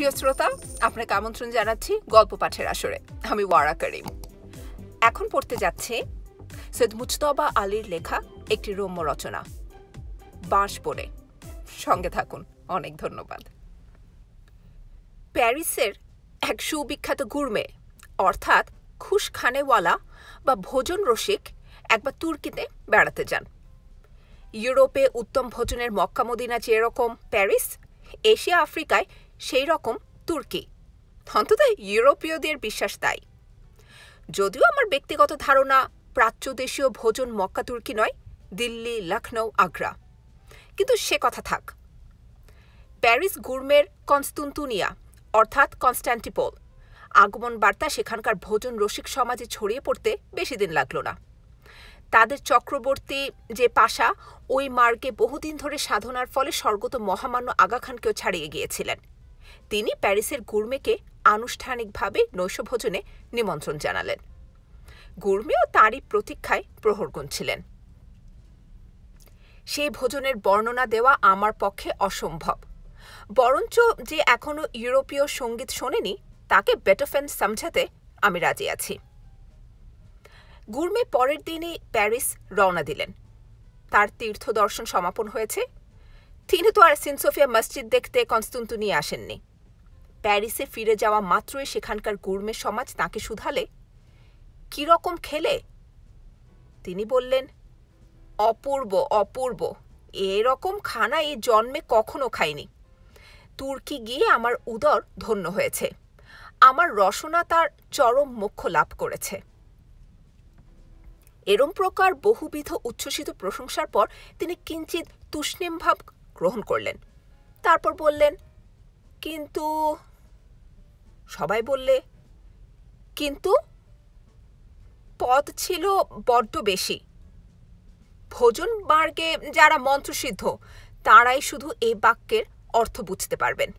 প্রিয় শ্রোতা আপনাকে আমন্ত্রণ জানাচ্ছি গল্প পাঠের আসরে আমি ওয়ারা করিম এখন পড়তে যাচ্ছে সৈয়দ মুজতবা আলীর লেখা একটি রম্য রচনা বাঁশ পড়ে সঙ্গে থাকুন অনেক ধন্যবাদ প্যারিসের এক সুবিখ্যাত গুরমে অর্থাৎ খুশখানেওয়ালা বা ভোজন রসিক একবার তুর্কিতে বেড়াতে যান ইউরোপে উত্তম ভোজনের মক্কামদিনা যেরকম প্যারিস এশিয়া আফ্রিকায় সেই রকম তুর্কি অন্তত ইউরোপীয়দের বিশ্বাস তাই যদিও আমার ব্যক্তিগত ধারণা প্রাচ্যদেশীয় ভোজন মক্কা তুর্কি নয় দিল্লি লখনৌ আগ্রা কিন্তু সে কথা থাক প্যারিস গুর্মের কনস্তুন্তুনিয়া অর্থাৎ কনস্ট্যান্টিপোল আগমন বার্তা সেখানকার ভোজন রসিক সমাজে ছড়িয়ে পড়তে বেশি দিন লাগল না তাদের চক্রবর্তী যে পাশা ওই মার্গে বহুদিন ধরে সাধনার ফলে স্বর্গত মহামান্য আগা খানকেও ছাড়িয়ে গিয়েছিলেন তিনি প্যারিসের গুরমেকে আনুষ্ঠানিকভাবে নৈশভোজনে নিমন্ত্রণ জানালেন গুরমেও তাঁরই প্রতীক্ষায় প্রহর গুনছিলেন সেই ভোজনের বর্ণনা দেওয়া আমার পক্ষে অসম্ভব বরঞ্চ যে এখনও ইউরোপীয় সঙ্গীত শোনেনি তাকে বেটোফেন সামঝাতে আমি রাজি আছি গুরমে পরের দিনই প্যারিস রওনা দিলেন তার তীর্থ দর্শন সমাপন হয়েছে তিনি তো আর সিনসোফিয়া মসজিদ দেখতে কনস্তন্তুনি আসেননি প্যারিসে ফিরে যাওয়া মাত্রই সেখানকার গুর্মে সমাজ তাকে শুধালে কীরকম খেলে তিনি বললেন অপূর্ব অপূর্ব এরকম খানা এই জন্মে কখনো খাইনি তুর্কি গিয়ে আমার উদর ধন্য হয়েছে আমার রসনা তার চরম মোক্ষ লাভ করেছে এরম প্রকার বহুবিধ উচ্ছ্বসিত প্রশংসার পর তিনি কিঞ্চিত তুষ্ণিমভাব গ্রহণ করলেন তারপর বললেন কিন্তু সবাই বললে কিন্তু পদ ছিল বড্ড বেশি ভোজন মার্গে যারা মন্ত্রসিদ্ধ তারাই শুধু এই বাক্যের অর্থ বুঝতে পারবেন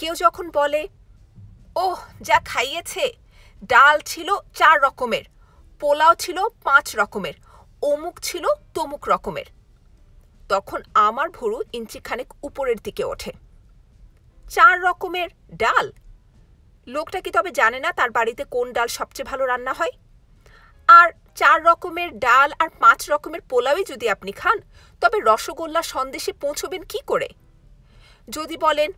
কেউ যখন বলে ওহ যা খাইয়েছে ডাল ছিল চার রকমের পোলাও ছিল পাঁচ রকমের অমুক ছিল তমুক রকমের তখন আমার ভুরু ইঞ্চিখানেক উপরের দিকে ওঠে চার রকমের ডাল লোকটা কি তবে জানে না তার বাড়িতে কোন ডাল সবচেয়ে ভালো রান্না হয় আর চার রকমের ডাল আর পাঁচ রকমের পোলাওই যদি আপনি খান তবে রসগোল্লা সন্দেশে পৌঁছবেন কি করে যদি বলেন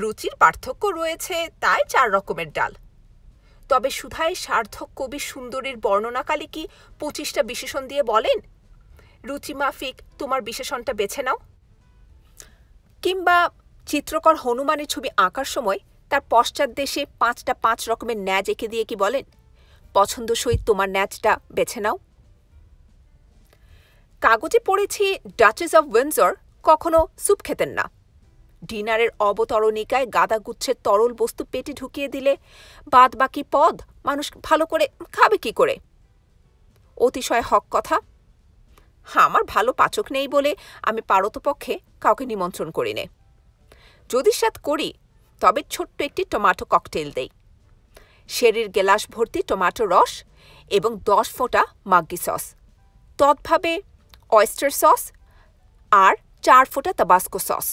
রুচির পার্থক্য রয়েছে তাই চার রকমের ডাল তবে সুধায় সার্থক কবি সুন্দরীর বর্ণনাকালী কি পঁচিশটা বিশেষণ দিয়ে বলেন রুচিমাফিক তোমার বিশেষণটা বেছে নাও কিংবা চিত্রকর হনুমানের ছবি আঁকার সময় তার পশ্চাৎ দেশে পাঁচটা পাঁচ রকমের ন্যাজ এঁকে দিয়ে কি বলেন পছন্দসই তোমার ন্যাজটা বেছে নাও কাগজে পড়েছি ডাচেস অব উইন্ডসর কখনো স্যুপ খেতেন না ডিনারের অবতরণিকায় গাদা গুচ্ছের তরল বস্তু পেটে ঢুকিয়ে দিলে বাদ বাকি পদ মানুষ ভালো করে খাবে কি করে অতিশয় হক কথা হ্যাঁ আমার ভালো পাচক নেই বলে আমি পারতপক্ষে কাউকে নিমন্ত্রণ করি নে যদি সাত করি তবে ছোট্ট একটি টমাটো ককটেল দেই শেরির গেলাস ভর্তি টমাটো রস এবং দশ ফোঁটা মাগ্গি সস তৎভাবে অয়েস্টার সস আর চার ফোঁটা তাবাস্কো সস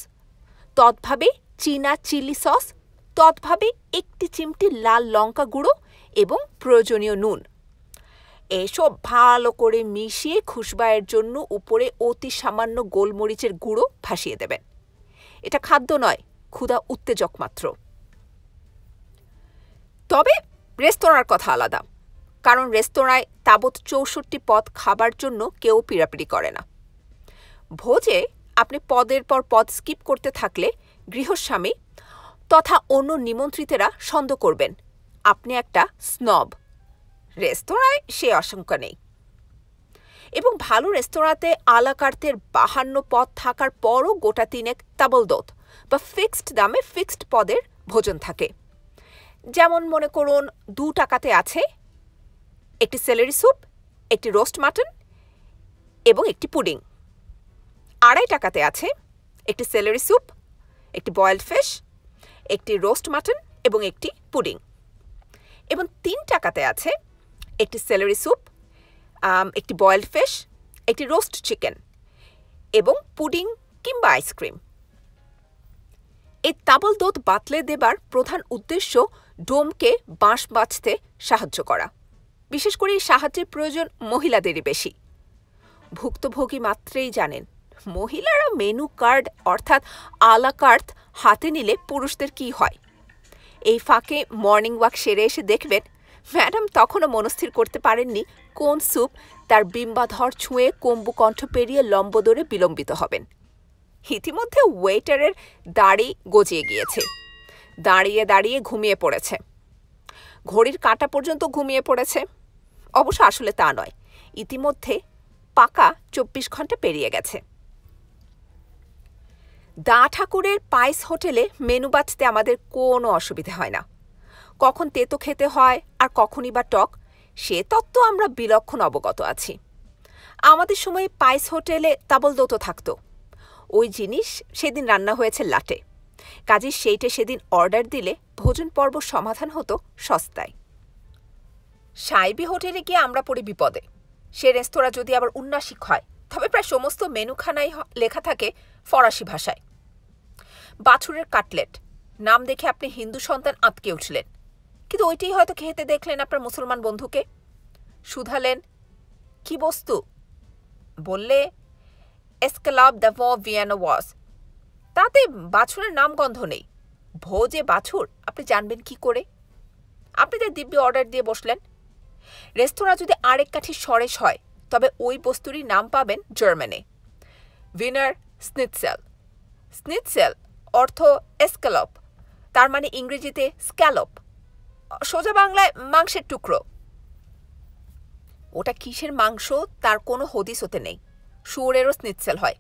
তৎভাবে চীনা চিলি সস তৎভাবে একটি চিমটি লাল লঙ্কা গুঁড়ো এবং প্রয়োজনীয় নুন এসব ভালো করে মিশিয়ে খুশবায়ের জন্য উপরে অতি সামান্য গোলমরিচের গুঁড়ো ভাসিয়ে দেবেন এটা খাদ্য নয় ক্ষুধা উত্তেজক মাত্র তবে রেস্তোরাঁর কথা আলাদা কারণ রেস্তোরাঁয় তাবৎ চৌষট্টি পদ খাবার জন্য কেউ পিড়াপিড়ি করে না ভোজে আপনি পদের পর পদ স্কিপ করতে থাকলে গৃহস্বামী তথা অন্য নিমন্ত্রিতেরা সন্দেহ করবেন আপনি একটা স্নব রেস্তোরাঁয় সে আশঙ্কা নেই এবং ভালো রেস্তোরাঁতে আলাকার্তের বাহান্ন পদ থাকার পরও গোটা তিনেক তাবলদোত বা ফিক্সড দামে ফিক্সড পদের ভোজন থাকে যেমন মনে করুন দু টাকাতে আছে একটি স্যালারি স্যুপ একটি রোস্ট মাটন এবং একটি পুডিং আড়াই টাকাতে আছে একটি স্যালারি স্যুপ একটি বয়েলড ফিশ একটি রোস্ট মাটন এবং একটি পুডিং এবং তিন টাকাতে আছে একটি সেলারি স্যুপ um, একটি বয়েলড ফিশ একটি রোস্ট চিকেন এবং পুডিং কিংবা আইসক্রিম এই তাবল দোধ বাতলে দেবার প্রধান উদ্দেশ্য ডোমকে বাঁশ বাঁচতে সাহায্য করা বিশেষ করে এই সাহায্যের প্রয়োজন মহিলাদেরই বেশি ভুক্তভোগী মাত্রেই জানেন মহিলারা মেনু কার্ড অর্থাৎ আলা কার্ড হাতে নিলে পুরুষদের কি হয় এই ফাঁকে মর্নিং ওয়াক সেরে এসে দেখবেন ম্যাডাম তখনও মনস্থির করতে পারেননি কোন স্যুপ তার বিম্বাধর ছুঁয়ে কণ্ঠ পেরিয়ে লম্বদরে বিলম্বিত হবেন ইতিমধ্যে ওয়েটারের দাড়ি গজিয়ে গিয়েছে দাঁড়িয়ে দাঁড়িয়ে ঘুমিয়ে পড়েছে ঘড়ির কাঁটা পর্যন্ত ঘুমিয়ে পড়েছে অবশ্য আসলে তা নয় ইতিমধ্যে পাকা চব্বিশ ঘন্টা পেরিয়ে গেছে দা ঠাকুরের পাইস হোটেলে মেনু বাঁচতে আমাদের কোনো অসুবিধে হয় না কখন তেতো খেতে হয় আর কখনই বা টক সে তত্ত্ব আমরা বিলক্ষণ অবগত আছি আমাদের সময়ে পাইস হোটেলে তাবল দোতো থাকতো ওই জিনিস সেদিন রান্না হয়েছে লাটে কাজে সেইটা সেদিন অর্ডার দিলে ভোজন পর্ব সমাধান হতো সস্তায় সাইবি হোটেলে গিয়ে আমরা পড়ি বিপদে সে রেস্তোরাঁ যদি আবার উন্নাসিক হয় তবে প্রায় সমস্ত মেনুখানায় লেখা থাকে ফরাসি ভাষায় বাছুরের কাটলেট নাম দেখে আপনি হিন্দু সন্তান আঁতকে উঠলেন কিন্তু ওইটাই হয়তো খেতে দেখলেন আপনার মুসলমান বন্ধুকে শুধালেন কি বস্তু বললে এসকালাব দ্য ভ ভিয়ানো ওয়াস তাতে বাছুরের নামগন্ধ নেই ভোজে বাছুর আপনি জানবেন কি করে আপনি যে দিব্যি অর্ডার দিয়ে বসলেন রেস্তোরাঁ যদি আরেক কাঠি সরেস হয় তবে ওই বস্তুরই নাম পাবেন জার্মানে ভিনার স্নিৎসেল স্নিৎসেল অর্থ এসকালপ তার মানে ইংরেজিতে স্ক্যালপ সোজা বাংলায় মাংসের টুকরো ওটা কিসের মাংস তার কোনো হদিস হতে নেই শুয়োরেরও স্নিৎসেল হয়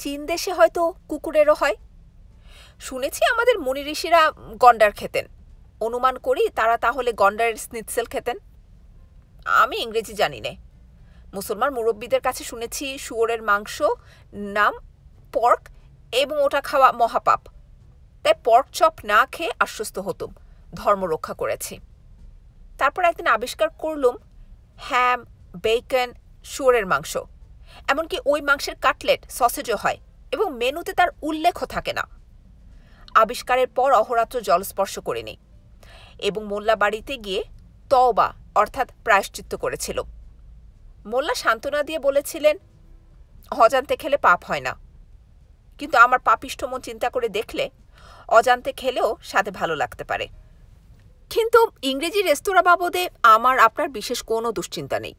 চীন দেশে হয়তো কুকুরেরও হয় শুনেছি আমাদের মুনি ঋষিরা গন্ডার খেতেন অনুমান করি তারা তাহলে গন্ডারের স্নিৎসেল খেতেন আমি ইংরেজি জানি নে মুসলমান মুরব্বীদের কাছে শুনেছি শুয়োরের মাংস নাম পর্ক এবং ওটা খাওয়া মহাপাপ তাই পর্ক চপ না খেয়ে আশ্বস্ত হতুম ধর্ম রক্ষা করেছি তারপর একদিন আবিষ্কার করলুম হ্যাম বেকন শুয়োরের মাংস এমনকি ওই মাংসের কাটলেট সসেজও হয় এবং মেনুতে তার উল্লেখও থাকে না আবিষ্কারের পর অহরাত্র জলস্পর্শ করিনি এবং মোল্লা বাড়িতে গিয়ে তওবা অর্থাৎ প্রায়শ্চিত্ত করেছিল মোল্লা সান্ত্বনা দিয়ে বলেছিলেন অজান্তে খেলে পাপ হয় না কিন্তু আমার পাপিষ্ঠ মন চিন্তা করে দেখলে অজান্তে খেলেও সাথে ভালো লাগতে পারে কিন্তু ইংরেজি রেস্তোরাঁ বাবদে আমার আপনার বিশেষ কোনো দুশ্চিন্তা নেই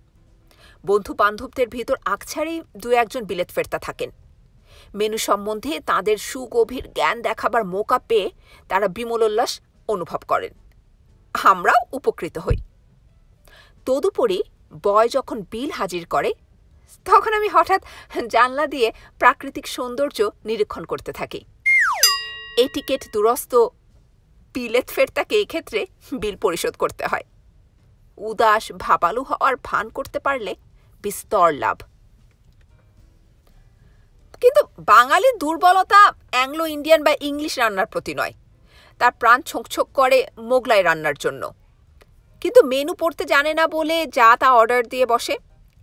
বন্ধু বান্ধবদের ভিতর আকছাড়েই দু একজন বিলেত ফেরতা থাকেন মেনু সম্বন্ধে তাদের সুগভীর জ্ঞান দেখাবার মোকা পেয়ে তারা বিমলোল্লাস অনুভব করেন আমরাও উপকৃত হই তদুপরি বয় যখন বিল হাজির করে তখন আমি হঠাৎ জানলা দিয়ে প্রাকৃতিক সৌন্দর্য নিরীক্ষণ করতে থাকি এটিকেট দুরস্ত বিলেত ফেরতাকে এই ক্ষেত্রে বিল পরিশোধ করতে হয় উদাস ভাবালু হওয়ার ভান করতে পারলে বিস্তর লাভ কিন্তু বাঙালির দুর্বলতা অ্যাংলো ইন্ডিয়ান বা ইংলিশ রান্নার প্রতি নয় তার প্রাণ ছোঁকছোঁক করে মোগলাই রান্নার জন্য কিন্তু মেনু পড়তে জানে না বলে যা তা অর্ডার দিয়ে বসে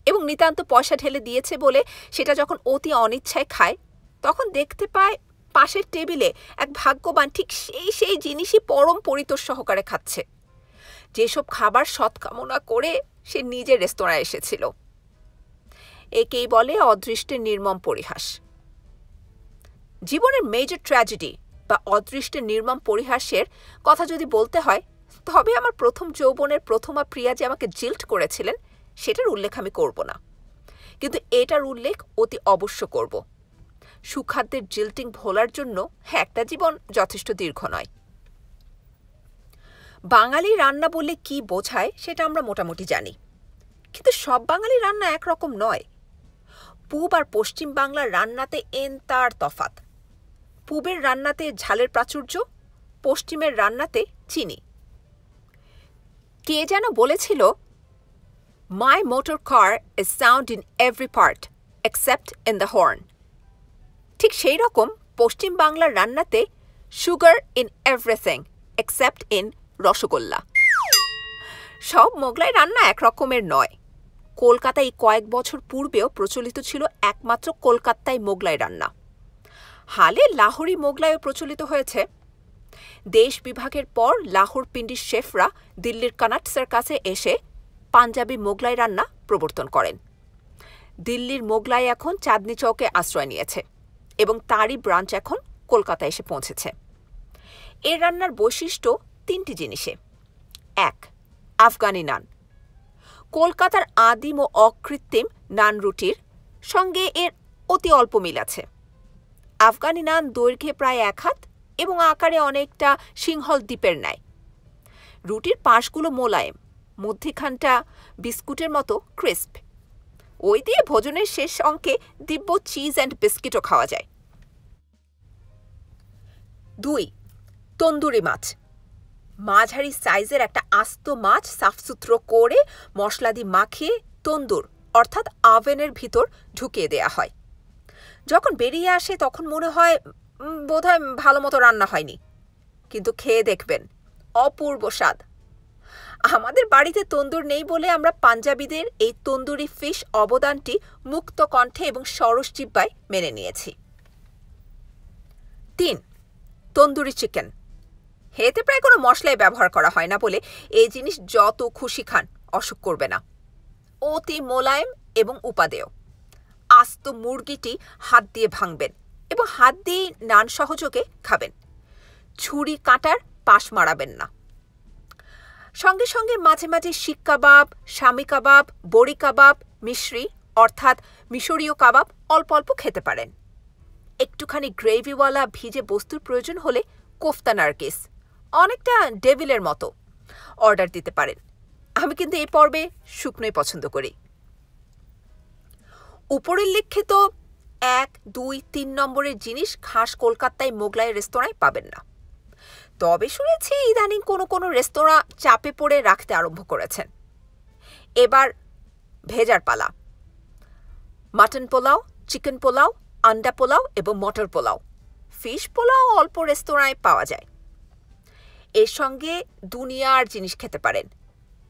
এবং নিতান্ত পয়সা ঢেলে দিয়েছে বলে সেটা যখন অতি অনিচ্ছায় খায় তখন দেখতে পায় পাশের টেবিলে এক ভাগ্যবান ঠিক সেই সেই জিনিসই পরম পরিতোষ সহকারে খাচ্ছে যেসব খাবার সৎকামনা করে সে নিজে রেস্তোরাঁয় এসেছিল একেই বলে অদৃষ্টের নির্মম পরিহাস জীবনের মেজর ট্র্যাজেডি বা অদৃষ্টের নির্মম পরিহাসের কথা যদি বলতে হয় তবে আমার প্রথম যৌবনের প্রথমা প্রিয়া যে আমাকে জিল্ট করেছিলেন সেটার উল্লেখ আমি করব না কিন্তু এটার উল্লেখ অতি অবশ্য করব সুখাদ্যের জিল্টিং ভোলার জন্য হ্যাঁ, একটা জীবন যথেষ্ট দীর্ঘ নয় বাঙালি রান্না বললে কি বোঝায় সেটা আমরা মোটামুটি জানি কিন্তু সব বাঙালি রান্না একরকম নয় পূব আর পশ্চিম বাংলার রান্নাতে এন তার তফাত পূবের রান্নাতে ঝালের প্রাচুর্য পশ্চিমের রান্নাতে চিনি কে যেন বলেছিল my motor car is sound in every part except in the horn ঠিক সেই রকম পশ্চিম বাংলার রান্নাতে sugar in everything except in rasgulla সব মোগলাই রান্না এক রকমের নয় কলকাতায় কয়েক বছর পূর্বেও প্রচলিত ছিল একমাত্র কলকাতায় মোগলাই রান্না হালে লাহোরি মোগলাইও প্রচলিত হয়েছে দেশ বিভাগের পর লাহোর পিন্ডির শেফরা দিল্লির কানাটসের কাছে এসে পাঞ্জাবি মোগলাই রান্না প্রবর্তন করেন দিল্লির মোগলাই এখন চাঁদনি চৌকে আশ্রয় নিয়েছে এবং তারই ব্রাঞ্চ এখন কলকাতা এসে পৌঁছেছে এর রান্নার বৈশিষ্ট্য তিনটি জিনিসে এক আফগানি নান কলকাতার আদিম ও অকৃত্রিম নান রুটির সঙ্গে এর অতি অল্প মিল আছে আফগানি নান দৈর্ঘ্যে প্রায় এক হাত এবং আকারে অনেকটা সিংহল দ্বীপের ন্যায় রুটির পাশগুলো মোলায়েম মধ্যেখানটা বিস্কুটের মতো ক্রিস্প ওই দিয়ে ভোজনের শেষ অঙ্কে দিব্য চিজ অ্যান্ড বিস্কিটও খাওয়া যায় দুই তন্দুরি মাছ মাঝারি সাইজের একটা আস্ত মাছ সাফসুত্র করে মশলা দি মাখিয়ে তন্দুর অর্থাৎ আভেনের ভিতর ঢুকিয়ে দেয়া হয় যখন বেরিয়ে আসে তখন মনে হয় বোধহয় ভালো মতো রান্না হয়নি কিন্তু খেয়ে দেখবেন অপূর্ব স্বাদ আমাদের বাড়িতে তন্দুর নেই বলে আমরা পাঞ্জাবিদের এই তন্দুরি ফিশ অবদানটি মুক্ত কণ্ঠে এবং সরস জিব্বায় মেনে নিয়েছি তিন তন্দুরি চিকেন এতে প্রায় কোনো মশলাই ব্যবহার করা হয় না বলে এই জিনিস যত খুশি খান অসুখ করবে না অতি মোলায়েম এবং উপাদেয় আস্ত মুরগিটি হাত দিয়ে ভাঙবেন এবং হাত দিয়েই নান সহযোগে খাবেন ছুরি কাটার পাশ মারাবেন না সঙ্গে সঙ্গে মাঝে মাঝে শিক কাবাব স্বামী কাবাব বড়ি কাবাব মিশ্রি অর্থাৎ মিশরীয় কাবাব অল্প অল্প খেতে পারেন একটুখানি গ্রেভিওয়ালা ভিজে বস্তুর প্রয়োজন হলে কোফতা নার্গিস অনেকটা ডেভিলের মতো অর্ডার দিতে পারেন আমি কিন্তু এই পর্বে শুকনোই পছন্দ করি উপরের লিখিত এক দুই তিন নম্বরের জিনিস খাস কলকাতায় মোগলাই রেস্তোরাঁয় পাবেন না তবে শুনেছি ইদানিং কোনো কোনো রেস্তোরাঁ চাপে পড়ে রাখতে আরম্ভ করেছেন এবার ভেজার পালা মাটন পোলাও চিকেন পোলাও আন্ডা পোলাও এবং মটর পোলাও ফিশ পোলাও অল্প রেস্তোরাঁয় পাওয়া যায় এর সঙ্গে দুনিয়ার জিনিস খেতে পারেন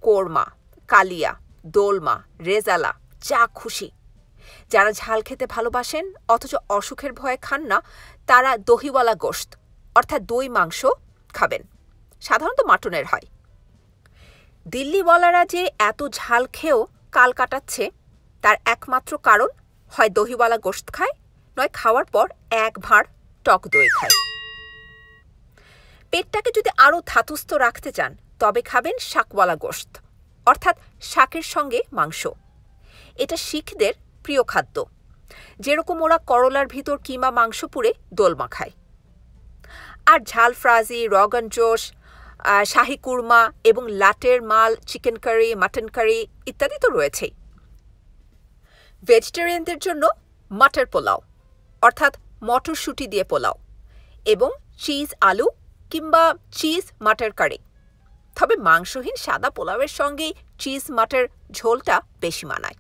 কোরমা কালিয়া দোলমা রেজালা চা খুশি যারা ঝাল খেতে ভালোবাসেন অথচ অসুখের ভয়ে খান না তারা দহিওয়ালা গোশত অর্থাৎ দই মাংস খাবেন সাধারণত মাটনের হয় দিল্লিওয়ালারা যে এত ঝাল খেয়েও কাল কাটাচ্ছে তার একমাত্র কারণ হয় দহিওয়ালা গোশত খায় নয় খাওয়ার পর এক ভাঁড় টক দই খায় পেটটাকে যদি আরও ধাতুস্থ রাখতে চান তবে খাবেন শাকওয়ালা গোশত অর্থাৎ শাকের সঙ্গে মাংস এটা শিখদের প্রিয় খাদ্য যেরকম ওরা করলার ভিতর কিমা মাংস পুড়ে দোলমা খায় আর ঝাল ফ্রাজি রগন জোশ শাহি কুরমা এবং লাটের মাল চিকেন কারি মাটন কারি ইত্যাদি তো রয়েছেই ভেজিটেরিয়ানদের জন্য মাটার পোলাও অর্থাৎ মটরশুঁটি দিয়ে পোলাও এবং চিজ আলু কিংবা চিজ মাটার কারি তবে মাংসহীন সাদা পোলাওয়ের সঙ্গেই চিজ মাটার ঝোলটা বেশি মানায়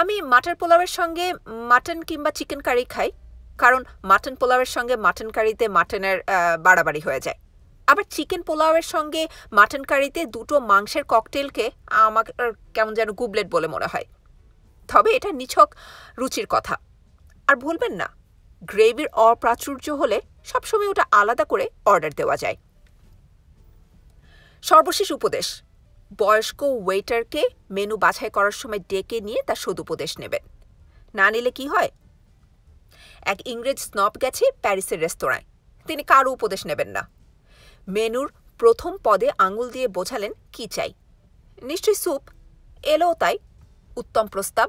আমি মাটার পোলাওয়ের সঙ্গে মাটন কিংবা চিকেন কারি খাই কারণ মাটন পোলাওয়ের সঙ্গে মাটন কারিতে মাটনের বাড়াবাড়ি হয়ে যায় আবার চিকেন পোলাওয়ের সঙ্গে মাটন কারিতে দুটো মাংসের ককটেলকে আমার কেমন যেন গুবলেট বলে মনে হয় তবে এটা নিছক রুচির কথা আর ভুলবেন না গ্রেভির অপ্রাচুর্য হলে সবসময় ওটা আলাদা করে অর্ডার দেওয়া যায় সর্বশেষ উপদেশ বয়স্ক ওয়েটারকে মেনু বাছাই করার সময় ডেকে নিয়ে তার সদুপদেশ নেবেন না নিলে কি হয় এক ইংরেজ স্নব গেছে প্যারিসের রেস্তোরাঁয় তিনি কারও উপদেশ নেবেন না মেনুর প্রথম পদে আঙুল দিয়ে বোঝালেন কি চাই নিশ্চয়ই স্যুপ এলো তাই উত্তম প্রস্তাব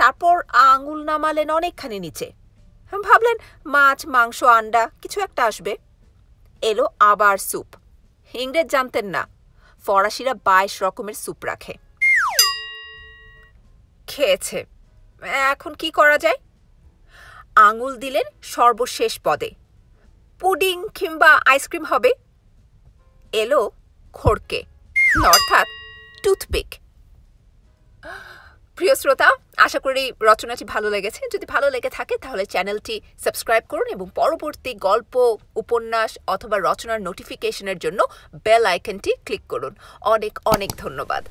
তারপর আঙুল নামালেন অনেকখানি নিচে ভাবলেন মাছ মাংস আন্ডা কিছু একটা আসবে এলো আবার স্যুপ ইংরেজ জানতেন না ফরাসিরা বাইশ রকমের স্যুপ রাখে খেয়েছে এখন কি করা যায় আঙুল দিলেন সর্বশেষ পদে পুডিং কিংবা আইসক্রিম হবে এলো খড়কে অর্থাৎ টুথপিক প্রিয় শ্রোতা আশা করি রচনাটি ভালো লেগেছে যদি ভালো লেগে থাকে তাহলে চ্যানেলটি সাবস্ক্রাইব করুন এবং পরবর্তী গল্প উপন্যাস অথবা রচনার নোটিফিকেশনের জন্য বেল আইকনটি ক্লিক করুন অনেক অনেক ধন্যবাদ